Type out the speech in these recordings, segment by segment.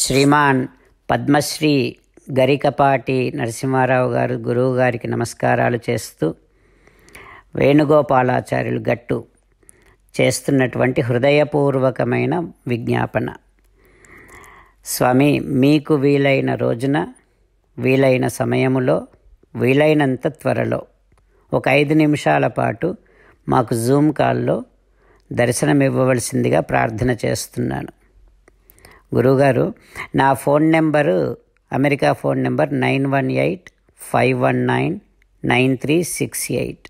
శ్రీమాన్ పద్మశ్రీ గరికపాటి నరసింహారావు గారు గురువు గారికి నమస్కారాలు చేస్తూ వేణుగోపాలాచార్యులు గట్టు చేస్తున్నటువంటి హృదయపూర్వకమైన విజ్ఞాపన స్వామి మీకు వీలైన రోజున వీలైన సమయములో వీలైనంత త్వరలో ఒక ఐదు నిమిషాల పాటు మాకు జూమ్ కాల్లో దర్శనమివ్వవలసిందిగా ప్రార్థన చేస్తున్నాను గురువుగారు నా phone number America phone number nine one eight five one nine nine three six eight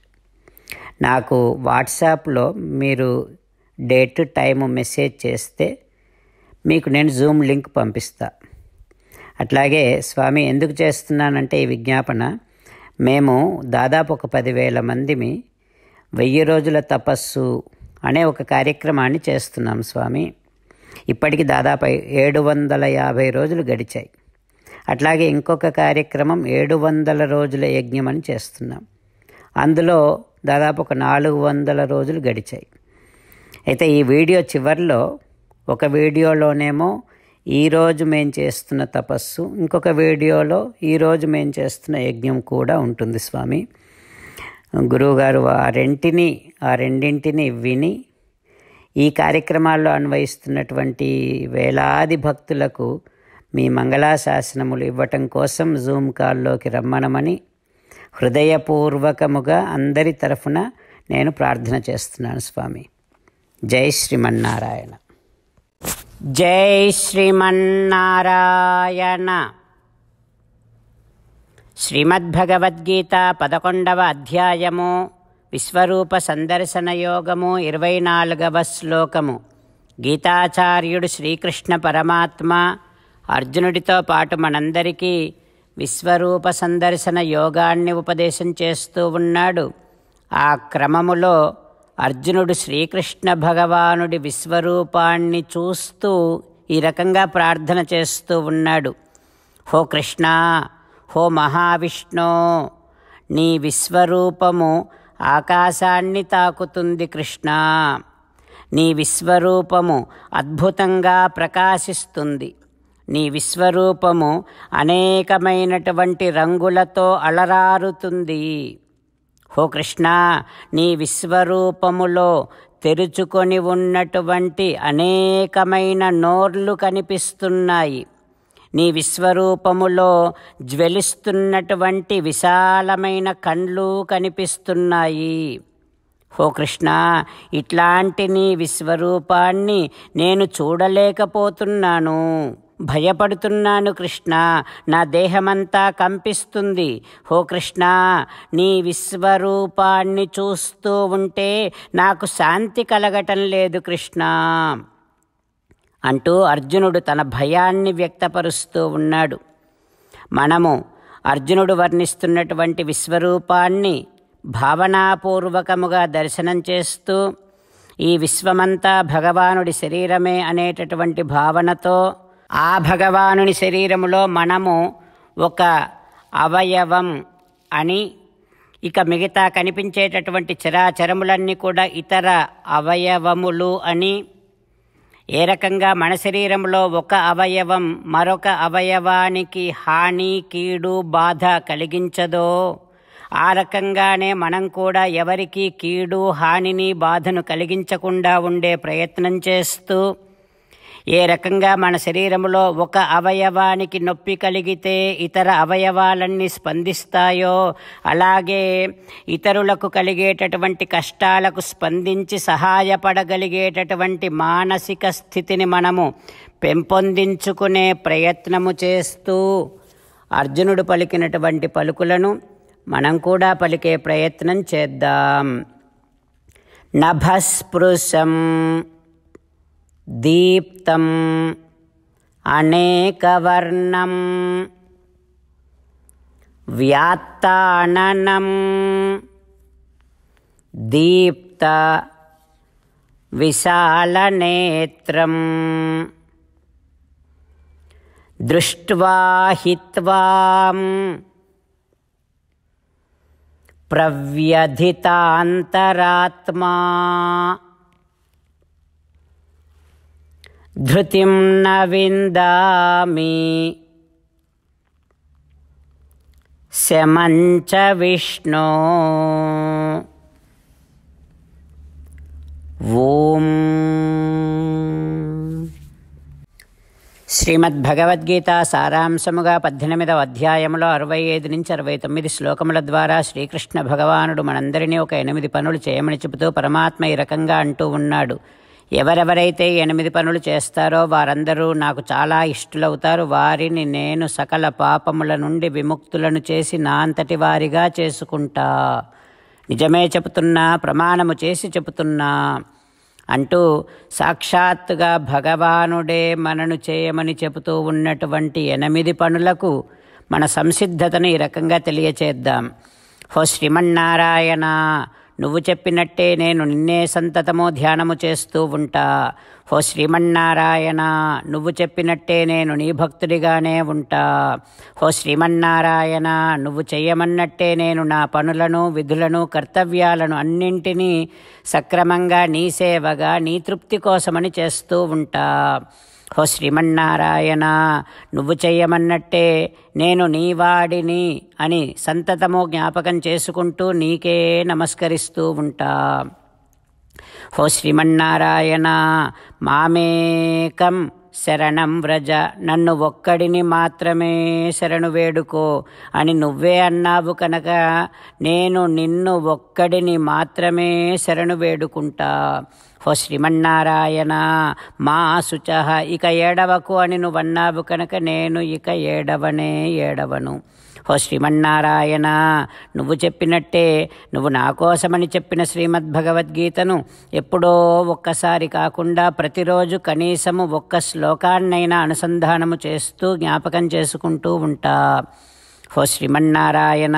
నాకు వాట్సాప్లో మీరు డేట్ టైము మెసేజ్ చేస్తే మీకు నేను జూమ్ లింక్ పంపిస్తా అట్లాగే స్వామి ఎందుకు చేస్తున్నానంటే ఈ విజ్ఞాపన మేము దాదాపు ఒక పదివేల మందిమి వెయ్యి రోజుల తపస్సు అనే ఒక కార్యక్రమాన్ని చేస్తున్నాం స్వామి ఇప్పటికి దాదాపు ఏడు వందల యాభై రోజులు గడిచాయి అట్లాగే ఇంకొక కార్యక్రమం ఏడు వందల రోజుల యజ్ఞం అని చేస్తున్నాం అందులో దాదాపు ఒక నాలుగు వందల రోజులు గడిచాయి అయితే ఈ వీడియో చివరిలో ఒక వీడియోలోనేమో ఈరోజు మేము చేస్తున్న తపస్సు ఇంకొక వీడియోలో ఈరోజు మేము చేస్తున్న యజ్ఞం కూడా ఉంటుంది స్వామి గురువుగారు ఆ రెంటిని ఆ రెండింటిని విని ఈ కార్యక్రమాల్లో అన్వయిస్తున్నటువంటి వేలాది భక్తులకు మీ మంగళాశాసనములు ఇవ్వటం కోసం జూమ్ కాల్లోకి రమ్మనమని హృదయపూర్వకముగా అందరి తరఫున నేను ప్రార్థన చేస్తున్నాను స్వామి జై శ్రీమన్నారాయణ జై శ్రీమన్నారాయణ శ్రీమద్భగవద్గీత పదకొండవ అధ్యాయము విశ్వరూప సందర్శన యోగము ఇరవై నాలుగవ శ్లోకము గీతాచార్యుడు శ్రీకృష్ణ పరమాత్మ అర్జునుడితో పాటు మనందరికీ విశ్వరూప సందర్శన యోగాన్ని ఉపదేశం చేస్తూ ఉన్నాడు ఆ క్రమములో అర్జునుడు శ్రీకృష్ణ భగవానుడి విశ్వరూపాన్ని చూస్తూ ఈ రకంగా ప్రార్థన చేస్తూ ఉన్నాడు హో కృష్ణ హో మహావిష్ణో నీ విశ్వరూపము ఆకాశాన్ని తాకుతుంది కృష్ణ నీ విశ్వరూపము అద్భుతంగా ప్రకాశిస్తుంది నీ విశ్వరూపము అనేకమైనటువంటి రంగులతో అలరారుతుంది హో కృష్ణ నీ విశ్వరూపములో తెరుచుకొని ఉన్నటువంటి అనేకమైన నోర్లు కనిపిస్తున్నాయి నీ విశ్వరూపములో జ్వలిస్తున్నటువంటి విశాలమైన కండ్లు కనిపిస్తున్నాయి ఓ కృష్ణ ఇట్లాంటి నీ విశ్వరూపాన్ని నేను చూడలేకపోతున్నాను భయపడుతున్నాను కృష్ణ నా దేహమంతా కంపిస్తుంది ఓ కృష్ణ నీ విశ్వరూపాన్ని చూస్తూ ఉంటే నాకు శాంతి కలగటం లేదు కృష్ణ అంటూ అర్జునుడు తన భయాన్ని వ్యక్తపరుస్తూ ఉన్నాడు మనము అర్జునుడు వర్ణిస్తున్నటువంటి విశ్వరూపాన్ని భావనాపూర్వకముగా దర్శనం చేస్తూ ఈ విశ్వమంతా భగవానుడి శరీరమే అనేటటువంటి భావనతో ఆ భగవానుని శరీరములో మనము ఒక అవయవం అని ఇక మిగతా కనిపించేటటువంటి చరాచరములన్నీ కూడా ఇతర అవయవములు అని ఏ రకంగా మన శరీరంలో ఒక అవయవం మరొక అవయవానికి హాని కీడు బాధ కలిగించదో ఆ రకంగానే మనం కూడా ఎవరికీ కీడు హానిని బాధను కలిగించకుండా ఉండే ప్రయత్నం చేస్తూ ఏ రకంగా మన శరీరంలో ఒక అవయవానికి నొప్పి కలిగితే ఇతర అవయవాలన్నీ స్పందిస్తాయో అలాగే ఇతరులకు కలిగేటటువంటి కష్టాలకు స్పందించి సహాయపడగలిగేటటువంటి మానసిక స్థితిని మనము పెంపొందించుకునే ప్రయత్నము చేస్తూ అర్జునుడు పలికినటువంటి పలుకులను మనం కూడా పలికే ప్రయత్నం చేద్దాం నభస్పృశం दीप्तम् अनेकवर्णम् व्यात्ताननं दीप्त दृष्ट्वा दृष्ट्वाहित्वाम् प्रव्यधितान्तरात्मा ధృతిం न विन्दामि शमं च विष्णो ॐ శ్రీమద్భగవద్గీత సారాంశముగా పద్దెనిమిదవ అధ్యాయంలో అరవై ఐదు నుంచి అరవై తొమ్మిది శ్లోకముల ద్వారా శ్రీకృష్ణ భగవానుడు మనందరినీ ఒక ఎనిమిది పనులు చేయమని చెబుతూ పరమాత్మ ఈ రకంగా అంటూ ఉన్నాడు ఎవరెవరైతే ఎనిమిది పనులు చేస్తారో వారందరూ నాకు చాలా ఇష్టలవుతారు వారిని నేను సకల పాపముల నుండి విముక్తులను చేసి నా అంతటి వారిగా చేసుకుంటా నిజమే చెబుతున్నా ప్రమాణము చేసి చెబుతున్నా అంటూ సాక్షాత్తుగా భగవానుడే మనను చేయమని చెబుతూ ఉన్నటువంటి ఎనిమిది పనులకు మన సంసిద్ధతను ఈ రకంగా తెలియచేద్దాం హో శ్రీమన్నారాయణ నువ్వు చెప్పినట్టే నేను నిన్నే సంతతము ధ్యానము చేస్తూ ఉంటా ఓ శ్రీమన్నారాయణ నువ్వు చెప్పినట్టే నేను నీ భక్తుడిగానే ఉంటా ఓ శ్రీమన్నారాయణ నువ్వు చేయమన్నట్టే నేను నా పనులను విధులను కర్తవ్యాలను అన్నింటినీ సక్రమంగా నీ సేవగా నీ తృప్తి కోసమని చేస్తూ ఉంటా ఓ శ్రీమన్నారాయణ నువ్వు చెయ్యమన్నట్టే నేను నీవాడిని అని సంతతము జ్ఞాపకం చేసుకుంటూ నీకే నమస్కరిస్తూ ఉంటా ఓ శ్రీమన్నారాయణ మామేకం శరణం వ్రజ నన్ను ఒక్కడిని మాత్రమే శరణు వేడుకో అని నువ్వే అన్నావు కనుక నేను నిన్ను ఒక్కడిని మాత్రమే శరణు వేడుకుంటా ఓ శ్రీమన్నారాయణ మా శుచ ఇక ఏడవకు అని నువ్వన్నావు కనుక నేను ఇక ఏడవనే ఏడవను ఓ శ్రీమన్నారాయణ నువ్వు చెప్పినట్టే నువ్వు నా కోసమని చెప్పిన శ్రీమద్భగవద్గీతను ఎప్పుడో ఒక్కసారి కాకుండా ప్రతిరోజు కనీసము ఒక్క శ్లోకాన్నైనా అనుసంధానము చేస్తూ జ్ఞాపకం చేసుకుంటూ ఉంటా ఓ శ్రీమన్నారాయణ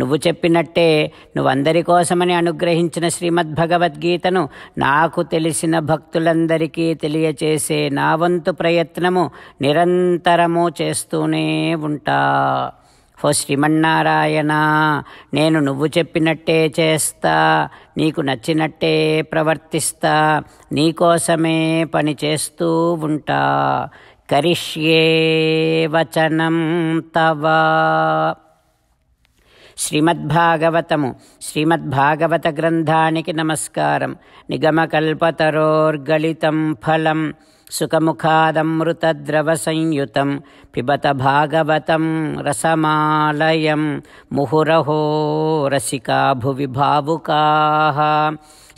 నువ్వు చెప్పినట్టే నువ్వందరి కోసమని అనుగ్రహించిన శ్రీమద్భగవద్గీతను నాకు తెలిసిన భక్తులందరికీ తెలియచేసే నా వంతు ప్రయత్నము నిరంతరము చేస్తూనే ఉంటా ఓ శ్రీమన్నారాయణ నేను నువ్వు చెప్పినట్టే చేస్తా నీకు నచ్చినట్టే ప్రవర్తిస్తా నీకోసమే పని చేస్తూ ఉంటా करिष्ये वचनं तव శ్రీమద్భాగవతము శ్రీమద్భాగవత గ్రంథానికి నమస్కారం నిగమకల్పతరోర్గళితం ఫలం సుఖముఖాదమృతద్రవసంయుతం పిబత భాగవతం రసమాలయం ముహురహో రసికా భువి భావుకా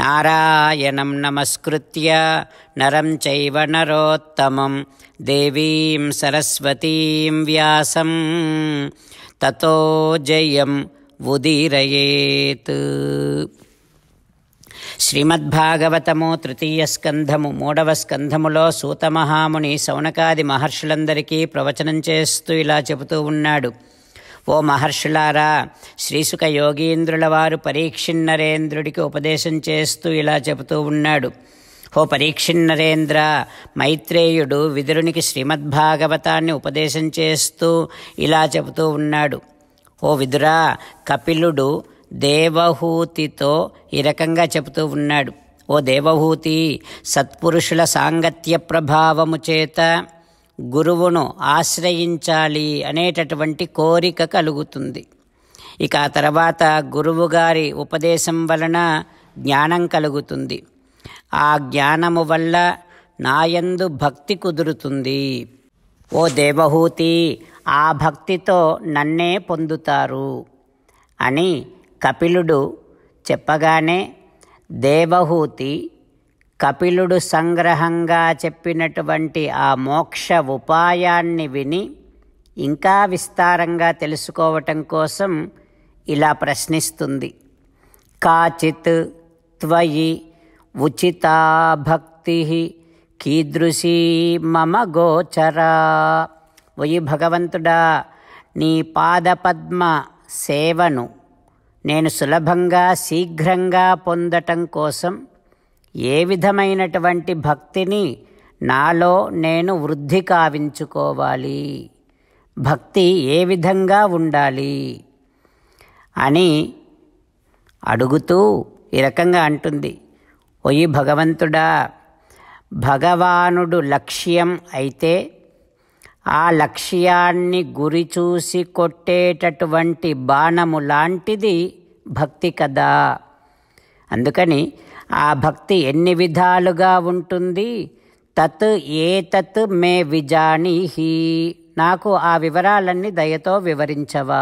నారాయణం నమస్కృత్య నరం చైవ నరోత్తమం దేవీం సరస్వతీం వ్యాసం తతో జయం ఉదీరయేత్ శ్రీమద్భాగవతము తృతీయ స్కంధము మూడవ స్కంధములో సూతమహాముని సౌనకాది మహర్షులందరికీ ప్రవచనం చేస్తూ ఇలా చెబుతూ ఉన్నాడు ఓ మహర్షులారా శ్రీసుక యోగీంద్రుల వారు పరీక్షిన్నరేంద్రుడికి ఉపదేశం చేస్తూ ఇలా చెబుతూ ఉన్నాడు ఓ పరీక్షిన్నరేంద్ర మైత్రేయుడు విదురునికి శ్రీమద్భాగవతాన్ని ఉపదేశం చేస్తూ ఇలా చెబుతూ ఉన్నాడు ఓ విదురా కపిలుడు దేవహూతితో ఈ రకంగా చెబుతూ ఉన్నాడు ఓ దేవహూతి సత్పురుషుల సాంగత్య ప్రభావము చేత గురువును ఆశ్రయించాలి అనేటటువంటి కోరిక కలుగుతుంది ఇక ఆ తర్వాత గురువుగారి ఉపదేశం వలన జ్ఞానం కలుగుతుంది ఆ జ్ఞానము వల్ల నాయందు భక్తి కుదురుతుంది ఓ దేవహూతి ఆ భక్తితో నన్నే పొందుతారు అని కపిలుడు చెప్పగానే దేవహూతి కపిలుడు సంగ్రహంగా చెప్పినటువంటి ఆ మోక్ష ఉపాయాన్ని విని ఇంకా విస్తారంగా తెలుసుకోవటం కోసం ఇలా ప్రశ్నిస్తుంది కాచిత్ త్వయి ఉచితా భక్తి కీదృశీ మమ గోచరా వయి భగవంతుడా నీ పాదపద్మ సేవను నేను సులభంగా శీఘ్రంగా పొందటం కోసం ఏ విధమైనటువంటి భక్తిని నాలో నేను వృద్ధి కావించుకోవాలి భక్తి ఏ విధంగా ఉండాలి అని అడుగుతూ ఈ రకంగా అంటుంది ఒయ్యి భగవంతుడా భగవానుడు లక్ష్యం అయితే ఆ లక్ష్యాన్ని గురి చూసి కొట్టేటటువంటి బాణము లాంటిది భక్తి కదా అందుకని ఆ భక్తి ఎన్ని విధాలుగా ఉంటుంది తత్ ఏ తత్ మే విజానీహి నాకు ఆ వివరాలన్నీ దయతో వివరించవా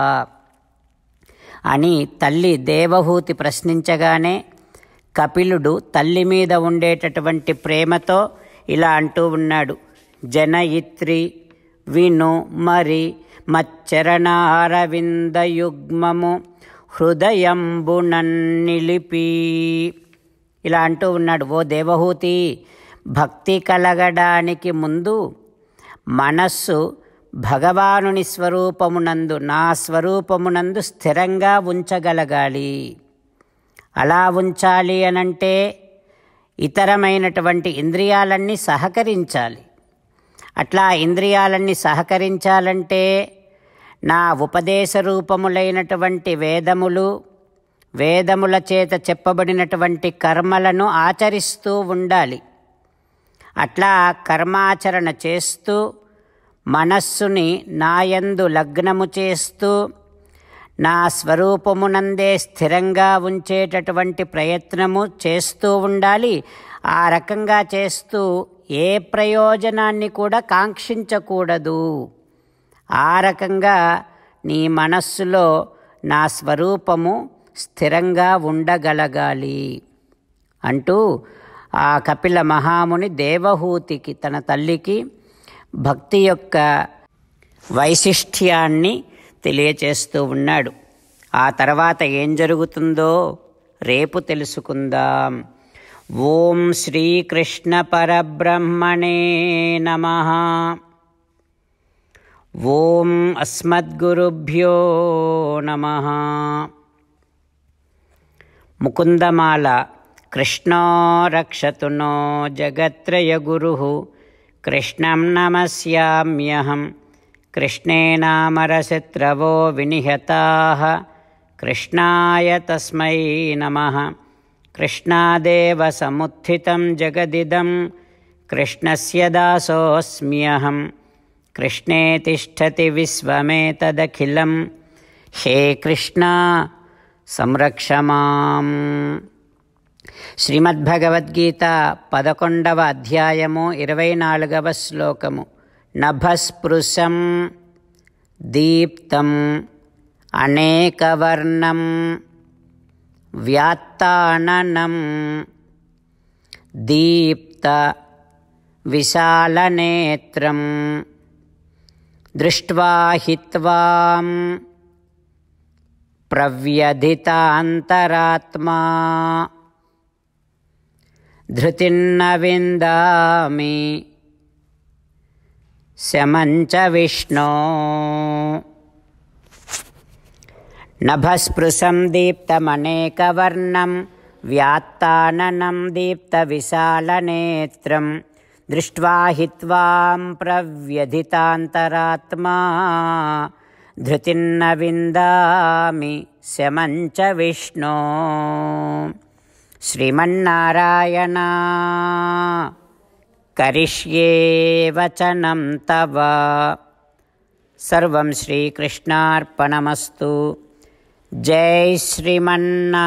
అని తల్లి దేవహూతి ప్రశ్నించగానే కపిలుడు తల్లి మీద ఉండేటటువంటి ప్రేమతో ఇలా అంటూ ఉన్నాడు జనయిత్రి విను మరి మచ్చరణ అరవిందయుగ్మము హృదయంబునన్నిలిపి ఇలా అంటూ ఉన్నాడు ఓ దేవహూతి భక్తి కలగడానికి ముందు మనస్సు భగవానుని స్వరూపమునందు నా స్వరూపమునందు స్థిరంగా ఉంచగలగాలి అలా ఉంచాలి అనంటే ఇతరమైనటువంటి ఇంద్రియాలన్నీ సహకరించాలి అట్లా ఇంద్రియాలన్నీ సహకరించాలంటే నా ఉపదేశ రూపములైనటువంటి వేదములు వేదముల చేత చెప్పబడినటువంటి కర్మలను ఆచరిస్తూ ఉండాలి అట్లా కర్మాచరణ చేస్తూ మనస్సుని నాయందు లగ్నము చేస్తూ నా స్వరూపమునందే స్థిరంగా ఉంచేటటువంటి ప్రయత్నము చేస్తూ ఉండాలి ఆ రకంగా చేస్తూ ఏ ప్రయోజనాన్ని కూడా కాంక్షించకూడదు ఆ రకంగా నీ మనస్సులో నా స్వరూపము స్థిరంగా ఉండగలగాలి అంటూ ఆ కపిల మహాముని దేవహూతికి తన తల్లికి భక్తి యొక్క వైశిష్ట్యాన్ని తెలియచేస్తూ ఉన్నాడు ఆ తర్వాత ఏం జరుగుతుందో రేపు తెలుసుకుందాం ఓం శ్రీకృష్ణ పరబ్రహ్మణే నమ ఓం అస్మద్గురుభ్యో నమ मुकुंदमाला कृष्णो रक्षतु नो जगत्रयगुरुः कृष्णं नमस्याम्यहं कृष्णे नामरशत्रवो विनिहताः कृष्णाय तस्मै नमः कृष्णादेव समुत्थितं जगदिदं कृष्णस्य दासोऽस्म्यहं कृष्णे तिष्ठति विश्वमेतदखिलं हे कृष्णा సంరక్ష మాం శ్రీమద్భగవద్గీత పదకొండవ అధ్యాయము ఇరవై నాలుగవ శ్లోకము నభస్పృశం దీప్తం అనేకవర్ణం వ్యాత్తాననం దీప్త విశాలనేత్రం దృష్ట్వా प्रव्यधितान्तरात्मा धृतिन्न विन्दामि शमञ्च विष्णो नभस्पृशं दीप्तमनेकवर्णं व्यात्ताननं दीप्तविशालनेत्रं दृष्ट्वा हि त्वां प्रव्यधितान्तरात्मा धृतिन्न विन्दामि शमञ्च विष्णो श्रीमन्नारायण करिष्ये वचनं तव सर्वं श्रीकृष्णार्पणमस्तु जय श्रीमन्नारायण